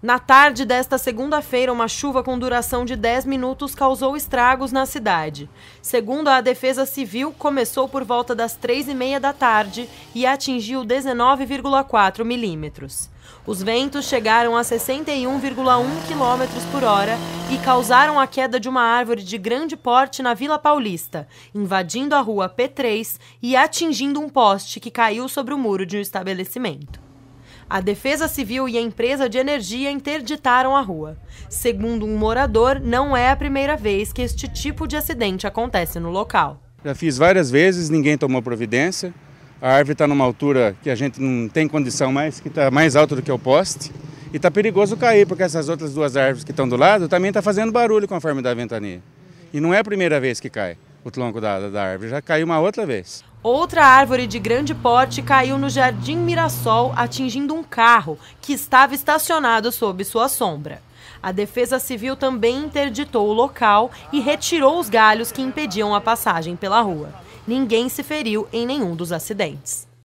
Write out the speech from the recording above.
Na tarde desta segunda-feira, uma chuva com duração de 10 minutos causou estragos na cidade. Segundo a Defesa Civil, começou por volta das 3 e meia da tarde e atingiu 19,4 milímetros. Os ventos chegaram a 61,1 km por hora e causaram a queda de uma árvore de grande porte na Vila Paulista, invadindo a rua P3 e atingindo um poste que caiu sobre o muro de um estabelecimento. A Defesa Civil e a empresa de energia interditaram a rua. Segundo um morador, não é a primeira vez que este tipo de acidente acontece no local. Já fiz várias vezes, ninguém tomou providência. A árvore está numa altura que a gente não tem condição mais, que está mais alto do que o poste. E está perigoso cair, porque essas outras duas árvores que estão do lado também estão tá fazendo barulho conforme da ventania. E não é a primeira vez que cai o tronco da, da árvore, já caiu uma outra vez. Outra árvore de grande porte caiu no Jardim Mirassol, atingindo um carro que estava estacionado sob sua sombra. A Defesa Civil também interditou o local e retirou os galhos que impediam a passagem pela rua. Ninguém se feriu em nenhum dos acidentes.